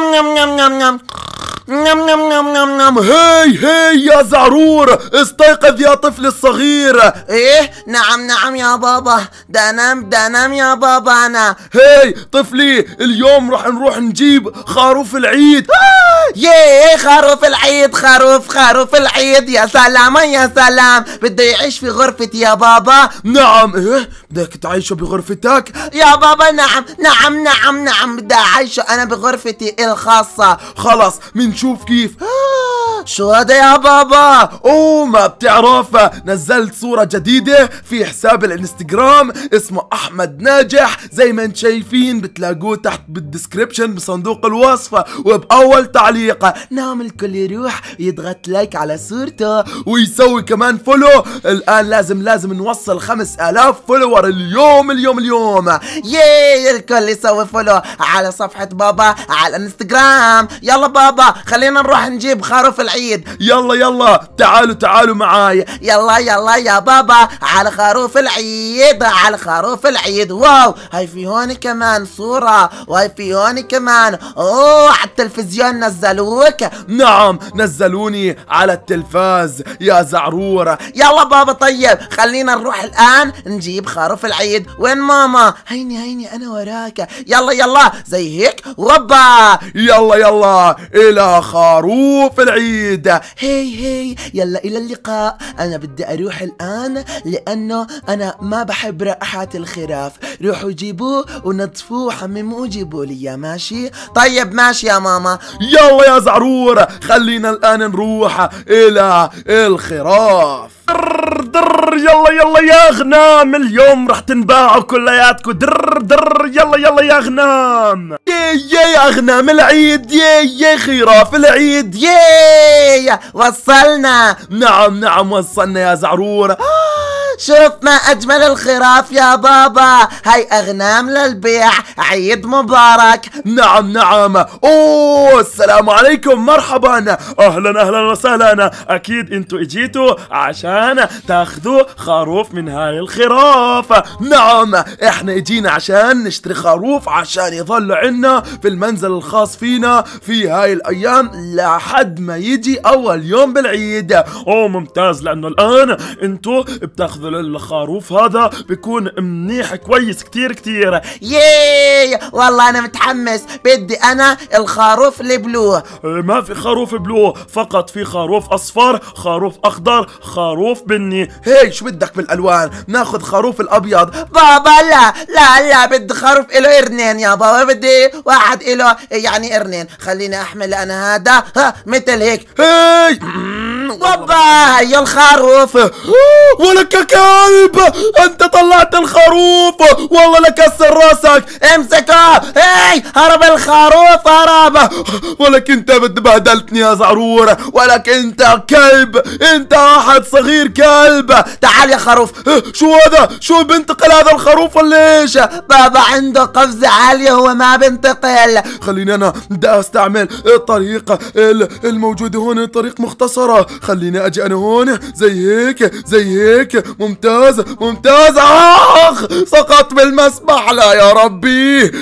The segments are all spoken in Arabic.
Nom nom nom nom nom. نم نم نم نم نم هاي هاي يا زعرور استيقظ يا طفل الصغير ايه نعم نعم يا بابا ده نام يا بابا انا هاي طفلي اليوم رح نروح نجيب خروف العيد ياه خروف العيد خروف خروف العيد يا سلام يا سلام بده يعيش في غرفتي يا بابا نعم ايه بدك تعيشه بغرفتك يا بابا نعم نعم نعم نعم بدي اعيشه انا بغرفتي الخاصة خلص من نشوف كيف شو هذا يا بابا اوه ما بتعرف نزلت صورة جديدة في حساب الانستغرام اسمه احمد ناجح زي ما انت شايفين بتلاقوه تحت بالدسكربشن بصندوق الوصف وباول تعليق نعم الكل يروح يضغط لايك على صورته ويسوي كمان فولو الان لازم لازم نوصل 5000 فولور اليوم اليوم اليوم ياي الكل يسوي فولو على صفحة بابا على الانستغرام يلا بابا خلينا نروح نجيب خروف العيد يلا يلا تعالوا تعالوا معايا يلا يلا يا بابا على خروف العيد على خروف العيد واو هاي في هون كمان صورة وهي في هون كمان اوه على التلفزيون نزلوك نعم نزلوني على التلفاز يا زعرورة يلا بابا طيب خلينا نروح الآن نجيب خروف العيد وين ماما هيني هيني أنا وراك يلا يلا زي هيك وبا يلا يلا إلى يا خروف العيد هي هي يلا إلى اللقاء أنا بدي أروح الآن لأنه أنا ما بحب رائحة الخراف روحوا جيبوه ونظفوه وحمموه وجيبوا لي يا ماشي طيب ماشي يا ماما يلا يا زعرور خلينا الآن نروح إلى الخراف در در يلا يلا يا غنام اليوم راح تنباعوا كلياتكم در در يلا يلا يا غنام يا يا غنام العيد ياي يا خراف العيد يا وصلنا نعم نعم وصلنا يا زعرور آه شوف ما أجمل الخراف يا بابا هاي أغنام للبيع عيد مبارك نعم نعم أوه السلام عليكم مرحبا أهلا أهلا وسهلا أكيد أنتوا إجيتوا عشان تاخذوا خروف من هاي الخراف نعم إحنا إجينا عشان نشتري خروف عشان يظل عنا في المنزل الخاص فينا في هاي الأيام لحد ما يجي أول يوم بالعيد أوه ممتاز لأنه الآن أنتوا بتاخذوا للخروف هذا بيكون منيح كويس كتير كتير ياي والله انا متحمس بدي انا الخروف البلو إيه، ما في خروف بلو فقط في خروف اصفر خروف اخضر خروف بني هي شو بدك بالالوان ناخذ خروف الابيض بابا لا لا لا بدي خروف له قرنين يا بابا بدي واحد له يعني قرنين خليني احمل انا هذا ها مثل هيك هي وبا يا الخروف ولك كلب انت طلعت الخروف والله لكسر راسك امسكه اي هرب الخروف هرب ولك انت بهدلتني يا زعرورة ولك انت كلب انت واحد صغير كلب تعال يا خروف شو هذا شو بنتقل هذا الخروف ولا ايش بابا عنده قفزة عالية هو ما بنتقل خليني انا بدي استعمل الطريقة الموجودة هون طريق مختصرة خليني اجي انا هون زي هيك زي هيك ممتاز ممتاز اخ سقطت بالمسبح لا يا ربي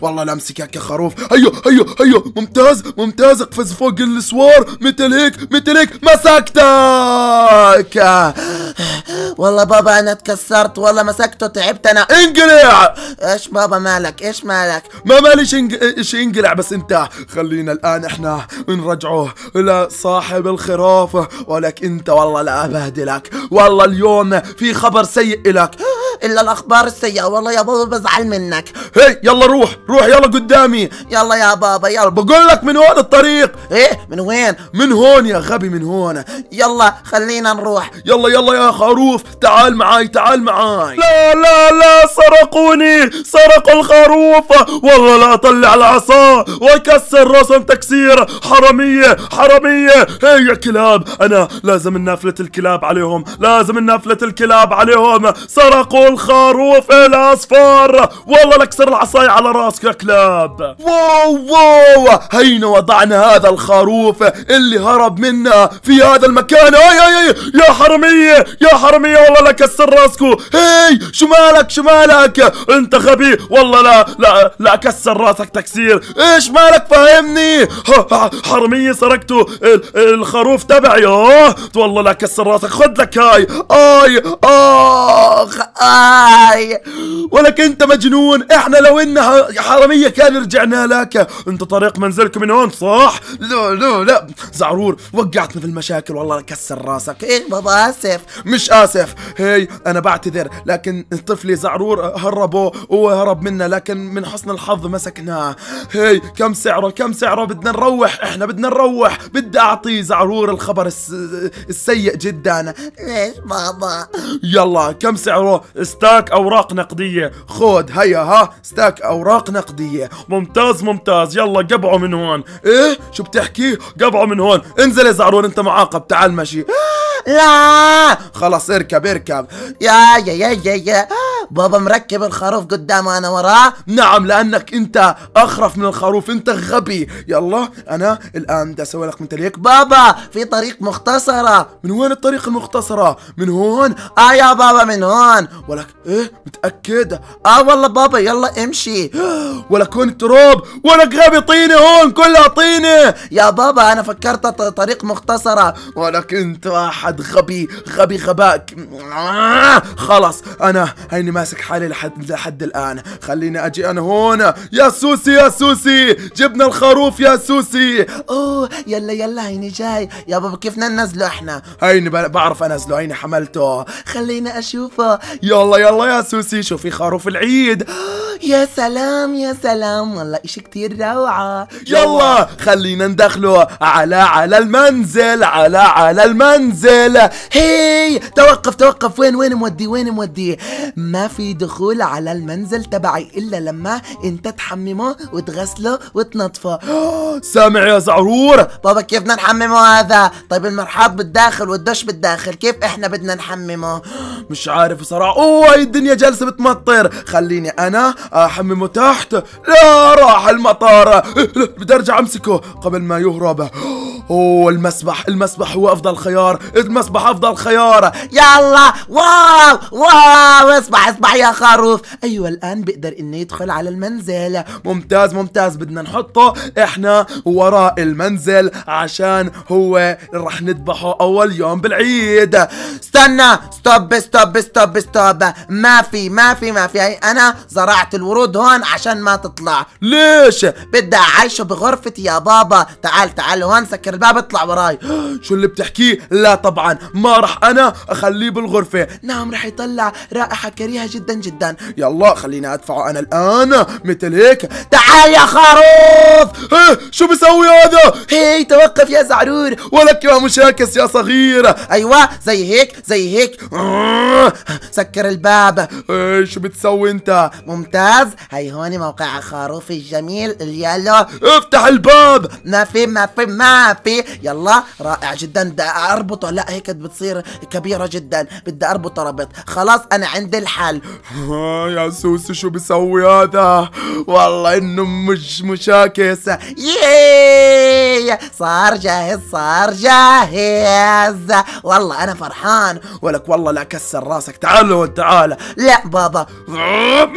والله لا يا خروف هيو أيوه، هيو أيوه، هيو أيوه. ممتاز ممتاز اقفز فوق السوار مثل هيك مثل هيك مسكتك والله بابا انا اتكسرت والله مسكته تعبت انا انقلع ايش بابا مالك ايش مالك ما ماليش ايش انقلع بس انت خلينا الان احنا نرجعه لصاحب الخرافه ولك انت والله لا ابهدلك والله اليوم في خبر سيء لك الا الاخبار السيئه والله يا بابا بزعل منك هي يلا روح روح يلا قدامي يلا يا بابا يلا بقول لك من هون الطريق ايه من وين من هون يا غبي من هون يلا خلينا نروح يلا يلا يا خروف تعال معاي تعال معاي لا لا لا سرقوني سرقوا الخروف والله لا اطلع العصا واكسر راسهم تكسير حراميه حراميه هي يا كلاب أنا لازم ننافلة الكلاب عليهم لازم ننافلة الكلاب عليهم سرقوا الخروف الأصفر والله لكسر العصاية على راسك يا كلاب واو واو هينا وضعنا هذا الخروف اللي هرب منا في هذا المكان اي اي, اي يا حرمية يا حرمية والله لكسر راسكو هي شو مالك شو مالك انت غبي والله لا لا لا اكسر راسك تكسير ايش مالك فاهمني حرمية سرقتوا الخروف تبعي ايوه والله لا كسر راسك خذ لك هاي اي اخ اي ولك انت مجنون احنا لو انها حراميه كان رجعنا لك انت طريق منزلكم من هون صح لا لا لا زعرور وقعتنا في المشاكل والله كسر راسك ايه بابا اسف مش اسف هي انا بعتذر لكن طفلي زعرور هربوه وهرب منا لكن من حسن الحظ مسكناه هي كم سعره كم سعره بدنا نروح احنا بدنا نروح بدي اعطي زعرور الخبر الس... السيء جدا ليش بابا يلا كم سعره ستاك اوراق نقديه خود هيا ها ستاك اوراق نقديه ممتاز ممتاز يلا قبعه من هون ايه شو بتحكي قبعه من هون زعرون انزل يا زعرون انت معاقب تعال ماشي لا خلاص اركب اركب يا يا يا يا, يا. بابا مركب الخروف قدامه انا وراه نعم لانك انت اخرف من الخروف انت غبي يلا انا الان بدي اسوي لك مثل هيك بابا في طريق مختصره من وين الطريق المختصره من هون اه يا بابا من هون ولك ايه متاكد اه والله بابا يلا امشي ولك هون تراب ولك غبي طينه هون كلها طينه يا بابا انا فكرت طريق مختصره ولك انت واحد واحد غبي غبي غباء خلاص انا هيني ماسك حالي لحد لحد الان خليني اجي انا هون يا سوسي يا سوسي جبنا الخروف يا سوسي اوه يلا يلا هيني جاي يا بابا كيف ننزله احنا هيني بعرف انزله هيني حملته خليني اشوفه يلا يلا يا سوسي شوفي خروف العيد يا سلام يا سلام والله إشي كتير روعة يلا خلينا ندخله على على المنزل على على المنزل هي توقف توقف وين وين مودي وين مودي ما في دخول على المنزل تبعي إلا لما أنت تحممه وتغسله وتنظفه سامع يا زعرور بابا كيف بدنا نحممه هذا طيب المرحاض بالداخل والدش بالداخل كيف احنا بدنا نحممه مش عارف صراحة اوه الدنيا جالسة بتمطر خليني انا احممه تحت لا راح المطار بدي ارجع امسكه قبل ما يهرب اوه المسبح المسبح هو افضل خيار المسبح افضل خيار يلا واو واو اسمع اسمع يا خروف ايوه الان بقدر انه يدخل على المنزل ممتاز ممتاز بدنا نحطه احنا وراء المنزل عشان هو رح نذبحه اول يوم بالعيد استنى ستوب ستوب ستوب ستوب ما في ما في ما في هي انا زرعت الورود هون عشان ما تطلع ليش بدي اعيشه بغرفتي يا بابا تعال تعال هون سكر الباب اطلع وراي شو اللي بتحكيه لا طبعا ما راح انا اخليه بالغرفة نعم راح يطلع رائحة كريهة جدا جدا يلا خليني ادفعه انا الان مثل هيك تعال يا خروف اه شو بسوي هذا هي توقف يا زعرور ولك يا مشاكس يا صغير ايوه زي هيك زي هيك سكر الباب ايه شو بتسوي انت ممتاز هي هون موقع خروف الجميل يلا افتح الباب ما في ما في ما في بيه يلا رائع جدا بدي اربطه لا هيك بتصير كبيره جدا بدي اربطه ربط خلاص انا عندي الحل يا سوسو شو بسوي هذا والله انه مش مشاكس ياي صار جاهز صار جاهز والله انا فرحان ولك والله لا كسر راسك تعال وانت تعال لا بابا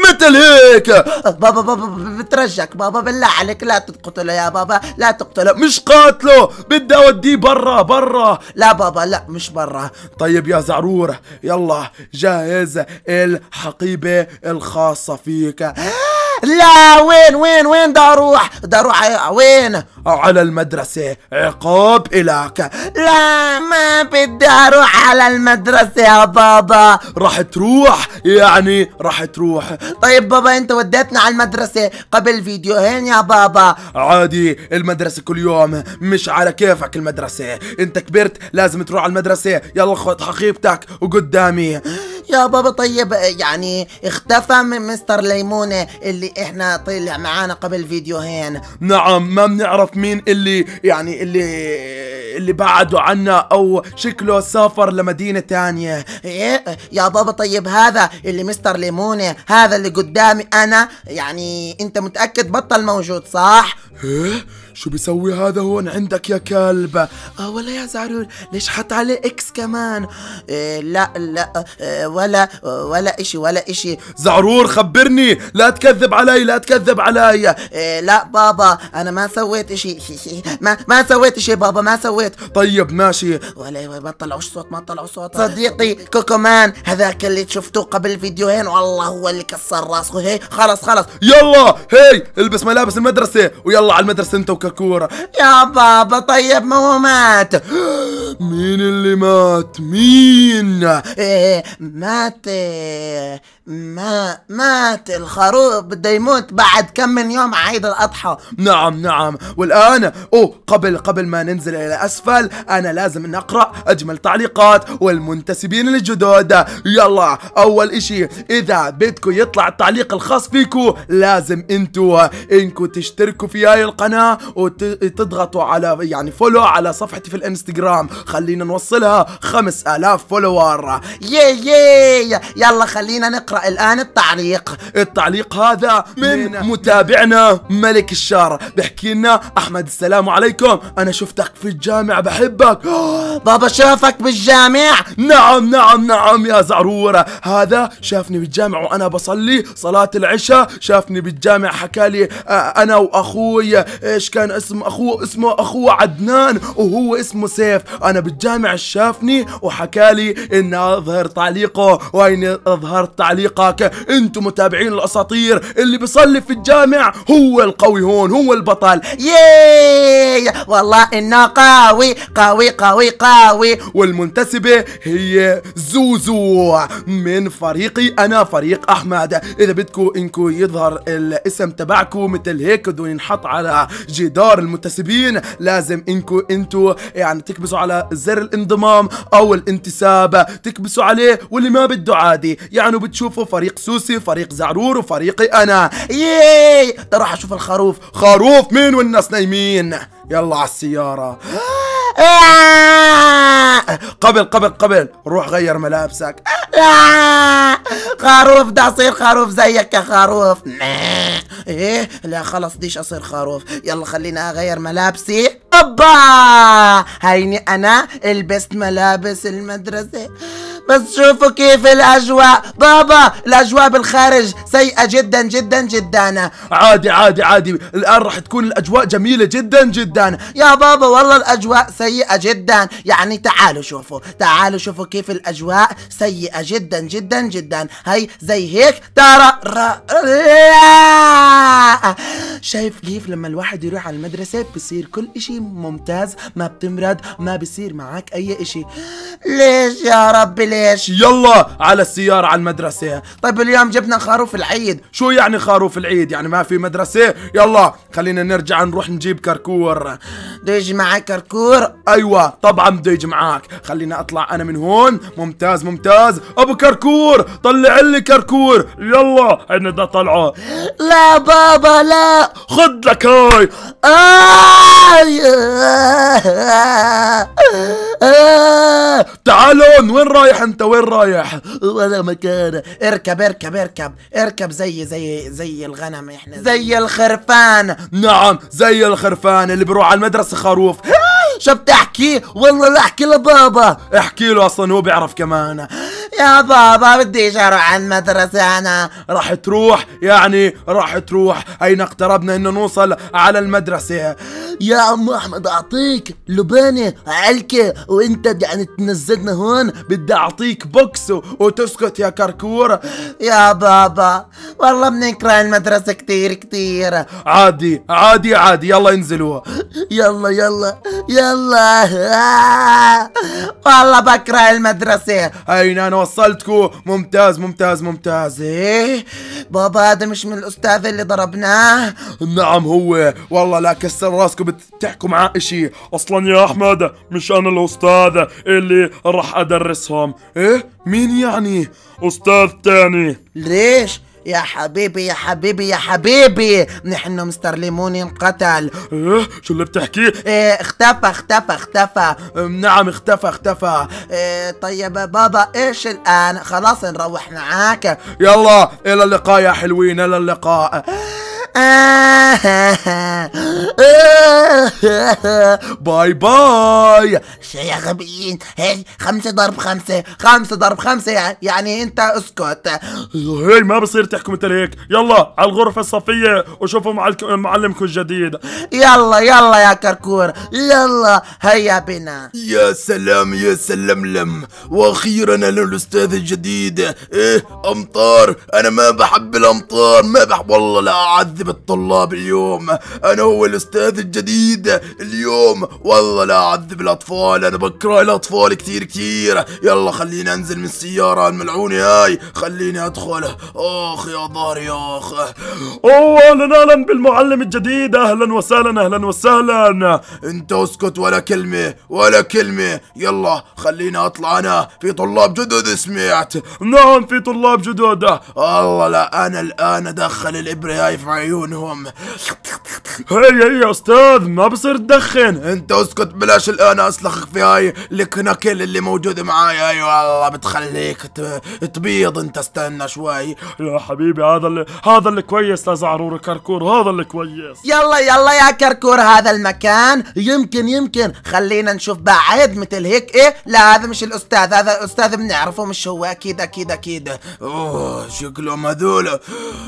مثل هيك بابا بابا بترجك بابا بالله عليك لا تقتله يا بابا لا تقتله مش قاتله بدي اوديه برا برا لا بابا لا مش برا طيب يا زعرور يلا جهز الحقيبة الخاصة فيك آه! لا وين وين وين دا اروح دا اروح وين على المدرسة عقاب إلك لا ما بدي أروح على المدرسة يا بابا راح تروح يعني راح تروح طيب بابا أنت وديتنا على المدرسة قبل فيديوهين يا بابا عادي المدرسة كل يوم مش على كيفك المدرسة أنت كبرت لازم تروح على المدرسة يلا خد حقيبتك وقدامي يا بابا طيب يعني اختفى من مستر ليمونة اللي احنا طلع معانا قبل فيديوهين نعم ما بنعرف مين اللي يعني اللي اللي بعدوا عنا او شكله سافر لمدينة تانية ايه يا بابا طيب هذا اللي مستر ليمونة هذا اللي قدامي انا يعني انت متأكد بطل موجود صح؟ إيه؟ شو بيسوي هذا هون عندك يا كلب اه ولا يا زعرور ليش حط عليه اكس كمان إيه لا لا آه، ولا ولا اشي ولا اشي زعرور خبرني لا تكذب علي لا تكذب علي إيه لا بابا انا ما سويت اشي ما ما سويت اشي بابا ما سويت طيب ماشي ولا ما طلعوش صوت ما طلعوا صوت صديقي كوكو مان هذاك اللي شفتوه قبل فيديوهين والله هو اللي كسر راسه هي خلص خلص يلا هي البس ملابس المدرسه ويلا على المدرسه انت وكلب كوره يا بابا طيب ما هو مات مين اللي مات مين إيه مات إيه ما مات الخروف بده يموت بعد كم من يوم عيد الاضحى نعم نعم والان او قبل قبل ما ننزل الى اسفل انا لازم ان اقرا اجمل تعليقات والمنتسبين الجدد يلا اول اشي اذا بدكم يطلع التعليق الخاص فيكم لازم انتوا انكم تشتركوا في هاي القناة وتضغطوا على يعني فولو على صفحتي في الانستغرام خلينا نوصلها 5000 فولوور يي يي يلا خلينا نقرا الان التعليق التعليق هذا من متابعنا ملك الشارع بحكي لنا احمد السلام عليكم انا شفتك في الجامع بحبك بابا شافك بالجامع نعم نعم نعم يا زعرورة هذا شافني بالجامع وانا بصلي صلاة العشاء شافني بالجامع حكالي آه، انا واخوي ايش كان اسم اخوه اسمه اخوه عدنان وهو اسمه سيف أنا انا بالجامع شافني وحكالي ان اظهر تعليقه وين اظهرت تعليقك انتم متابعين الاساطير اللي بيصلي في الجامع هو القوي هون هو البطل ياي والله انه قوي قوي قوي قوي والمنتسبة هي زوزو من فريقي انا فريق احمد اذا بدكم انكم يظهر الاسم تبعكم مثل هيك بدون ينحط على جدار المنتسبين لازم انكم انتم يعني تكبسوا على زر الانضمام او الانتساب تكبسوا عليه واللي ما بده عادي يعني بتشوفوا فريق سوسي فريق زعرور وفريقي انا ياي ده راح اشوف الخروف خروف مين والناس نايمين يلا على السياره آه! قبل قبل قبل روح غير ملابسك آه، لا خروف ده اصير خروف زيك يا خروف ايه لا خلاص ديش اصير خروف يلا خلينا اغير ملابسي اوبا هيني انا البست ملابس المدرسه بس شوفوا كيف الاجواء بابا الاجواء بالخارج سيئة جدا جدا جدا عادي عادي عادي الان راح تكون الاجواء جميلة جدا جدا يا بابا والله الاجواء سيئة جدا يعني تعالوا شوفوا تعالوا شوفوا كيف الاجواء سيئة جدا جدا جدا هي زي هيك ترى شايف كيف لما الواحد يروح على المدرسة بصير كل اشي ممتاز ما بتمرض ما بصير معك اي اشي ليش يا ربي ليش يلا على السيارة على المدرسة طيب اليوم جبنا خروف العيد شو يعني خروف العيد يعني ما في مدرسة يلا خلينا نرجع نروح نجيب كركور بده يجي معي كركور ايوه طبعا بده يجي معك خلينا اطلع انا من هون ممتاز ممتاز ابو كركور طلع لي كركور يلا عندنا بدنا طلعه لا بابا لا خد لك هاي تعالون وين رايح انت وين رايح ولا مكان اركب اركب اركب اركب زي زي زي الغنم احنا زي الخرفان نعم زي الخرفان اللي بيروح على المدرسه خروف شو بتحكي والله لا احكي لبابا احكي له اصلا هو بيعرف كمان يا بابا بديش اروح على المدرسة انا راح تروح يعني راح تروح اين اقتربنا انه نوصل على المدرسة يا عم احمد اعطيك لبانة علكة وانت يعني تنزلنا هون بدي اعطيك بوكس وتسكت يا كركور يا بابا والله بنكره المدرسة كتير كتير عادي عادي عادي يلا انزلوا يلا يلا يلا والله بكره المدرسة اين انا وصلتكو ممتاز ممتاز ممتاز ايه بابا هذا مش من الاستاذ اللي ضربناه نعم هو والله لا كسر راسكم بتحكوا معاه اشي اصلا يا احمد مش انا الاستاذ اللي راح ادرسهم ايه مين يعني استاذ تاني ليش يا حبيبي يا حبيبي يا حبيبي نحن مستر ليموني انقتل ايه شو اللي بتحكيه ايه اختفى اختفى اختفى نعم اختفى اختفى ايه طيب بابا ايش الان خلاص نروح معاك يلا الى اللقاء يا حلوين الى اللقاء آه. باي باي يا غبيين هي خمسة ضرب خمسة خمسة ضرب خمسة يعني انت اسكت هي ما بصير تحكم انت هيك يلا على الغرفة الصفية وشوفوا معلمكم الجديد يلا يلا يا كركور يلا هيا بنا يا سلام يا سلم لم واخيرا انا الاستاذ الجديد ايه امطار انا ما بحب الامطار ما بحب والله لا اعذب كاتب الطلاب اليوم انا هو الاستاذ الجديد اليوم والله لا اعذب الاطفال انا بكره الاطفال كثير كثير يلا خليني انزل من السيارة الملعونة هاي خليني ادخل اخ يا ظهري اخ اوه اهلا اهلا بالمعلم الجديد اهلا وسهلا اهلا وسهلا انت اسكت ولا كلمة ولا كلمة يلا خليني اطلع انا في طلاب جدد سمعت نعم في طلاب جدد الله لا انا الان ادخل الابرة هاي في عيون عيونهم هيا يا استاذ ما بصير تدخن انت اسكت بلاش الان اسلخك في هاي الكنكل اللي موجود معاي اي والله بتخليك تبيض انت استنى شوي يا حبيبي هذا اللي هذا اللي كويس لزعرور كركور هذا اللي كويس يلا يلا يا كركور هذا المكان يمكن يمكن خلينا نشوف بعد مثل هيك ايه لا هذا مش الاستاذ هذا استاذ بنعرفه مش هو اكيد اكيد اكيد اوه شكلهم هذول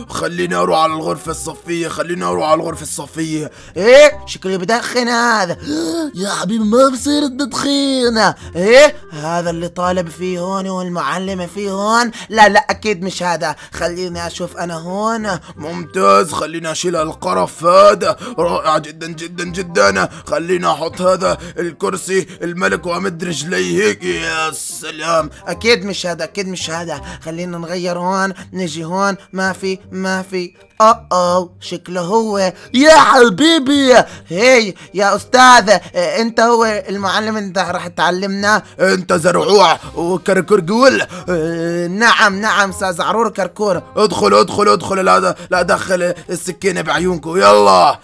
خليني اروح على الغرفه الصف الصفيه خليني اروح على الغرفه الصفيه ايه شكلي بدخن هذا يا حبيبي ما بصير التدخين ايه هذا اللي طالب فيه هون والمعلمه فيه هون لا لا اكيد مش هذا خليني اشوف انا هون ممتاز خليني اشيل القرف هذا رائع جدا جدا جدا خليني احط هذا الكرسي الملك وامد رجلي هيك يا سلام اكيد مش هذا اكيد مش هذا خلينا نغير هون نجي هون ما في ما في اه اه شكله هو يا حبيبي هي يا استاذ انت هو المعلم انت راح تعلمنا انت زرعوع وكركرجول قول نعم نعم زعرور كركور ادخل ادخل ادخل لا لا دخل السكينه بعيونكم يلا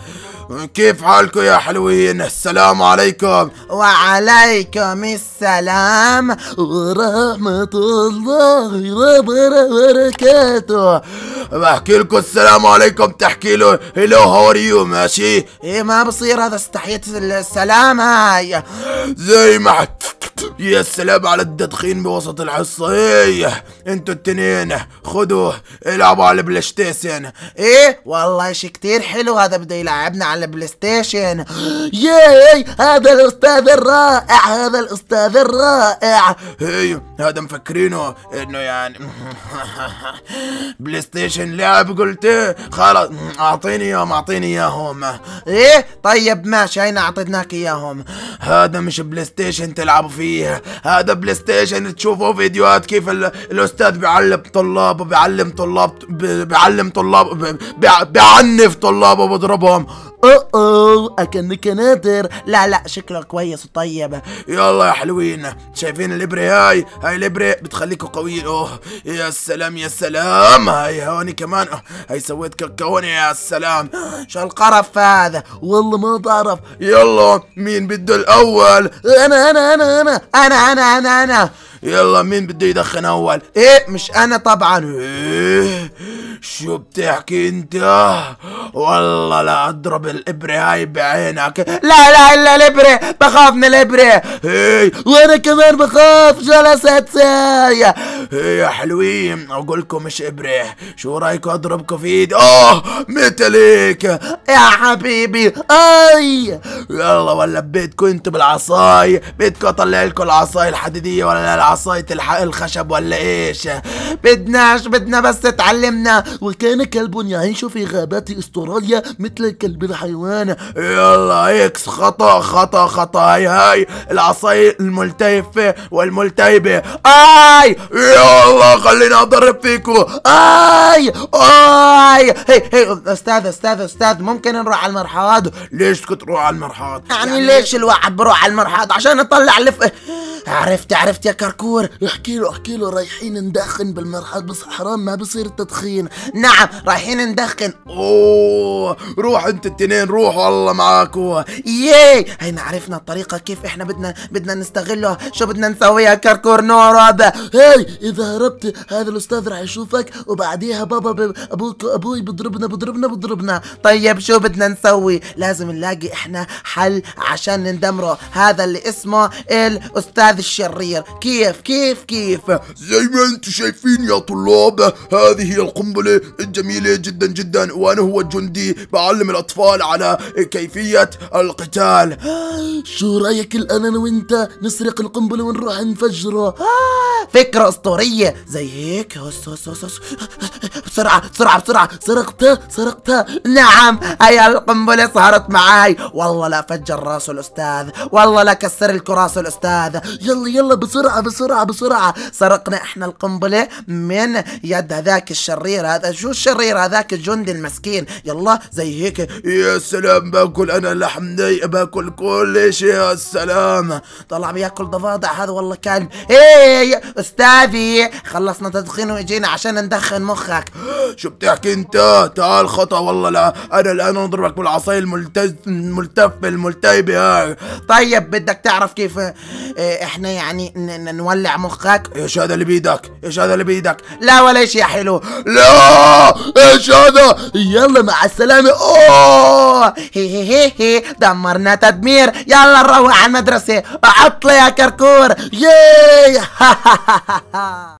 كيف حالكم يا حلوين السلام عليكم وعليكم السلام ورحمة الله وبركاته بحكي لكم السلام عليكم تحكي له هلو هاو ار يو ماشي ايه ما بصير هذا استحية السلام هاي زي ما يا سلام على التدخين بوسط الحصة ايه انتوا التنين خدوه العبوا على البلاي ستيشن ايه والله شي كتير حلو هذا بده يلعبنا على البلاي ستيشن ياي هذا الاستاذ الرائع هذا الاستاذ الرائع هي إيه، هذا مفكرينه انه يعني بلاي ستيشن ستيشن لعب قلت خلاص اعطيني اياهم اعطيني اياهم ايه طيب ماشي هينا اعطيناك اياهم هذا مش بلاي ستيشن تلعب فيه هذا بلاي ستيشن تشوفوا فيديوهات كيف الاستاذ بيعلم طلابه بيعلم طلاب بيعلم طلاب بيعنف طلابه بيضربهم اوه اوه اكنك نادر لا لا شكلك كويس وطيب يلا يا حلوين شايفين الابره هاي هاي الابره بتخليكوا قويين اوه يا سلام يا سلام هاي هوني كمان هاي سويت كركونه يا سلام شو القرف هذا والله ما بعرف يلا مين بده الاول انا انا انا انا انا انا انا, أنا. يلا مين بده يدخن اول ايه مش انا طبعا ايه شو بتحكي انت والله لا اضرب الابره هاي بعينك لا لا الا الابره بخاف من الابره ايه وانا كمان بخاف جلست ساية ايه يا حلوين اقولكم مش ابره شو رايكم اضربكم في ايدي اه متليك يا حبيبي اي يلا ولا بيتكم انتم بالعصاي بدكم اطلع لكم العصاي الحديديه ولا لا عصاية الخشب ولا ايش بدناش بدنا بس تتعلمنا وكان كلب يعيش في غابات استراليا مثل الكلب الحيوان يلا اكس خطأ خطأ خطأ هاي هاي العصاية الملتهفة والملتهبة اي يلا خلينا اضرب فيكو اي اي هي هي استاذ استاذ استاذ ممكن نروح على المرحاض ليش تروح على المرحاض يعني, يعني ليش الواحد بروح على المرحاض عشان يطلع لفقه عرفت عرفت يا كركور احكي له احكي له رايحين ندخن بالمرحاض بس حرام ما بصير التدخين نعم رايحين ندخن اوه روح انت التنين روحوا الله معاكو ياي هينا عرفنا الطريقه كيف احنا بدنا بدنا نستغله شو بدنا نسوي يا كركور نهرب هاي اذا هربت هذا الاستاذ راح يشوفك وبعديها بابا ابوك ابوي بضربنا بضربنا بضربنا طيب شو بدنا نسوي لازم نلاقي احنا حل عشان ندمره هذا اللي اسمه الاستاذ هذا الشرير كيف كيف كيف زي ما انتم شايفين يا طلاب هذه هي القنبلة الجميلة جدا جدا وانا هو الجندي بعلم الاطفال على كيفية القتال شو رايك الان انا وانت نسرق القنبلة ونروح نفجره فكرة اسطورية زي هيك هس هس هس هس. بسرعة بسرعة بسرعة سرقتها سرقتها نعم هي القنبلة صارت معاي والله لا فجر راسه الاستاذ والله لا كسر الكراسة الاستاذ يلا يلا بسرعة بسرعة بسرعة سرقنا احنا القنبلة من يد هذاك الشرير هذا شو الشرير هذاك الجندي المسكين يلا زي هيك يا سلام باكل انا لحم ني باكل كل شيء يا سلام طلع بياكل ضفادع هذا والله كلب ايه استاذي خلصنا تدخين واجينا عشان ندخن مخك شو بتحكي انت تعال خطا والله لا انا الان اضربك بالعصايه الملتف الملتفه الملتيبه طيب بدك تعرف كيف إيه، احنا يعني نولع مخك ايش هذا اللي بيدك ايش هذا اللي بيدك لا ولا شيء حلو لا ايش هذا يلا مع السلامه اوه هي هي هي, هي. دمرنا تدمير يلا نروح على المدرسه عطله يا كركور ياي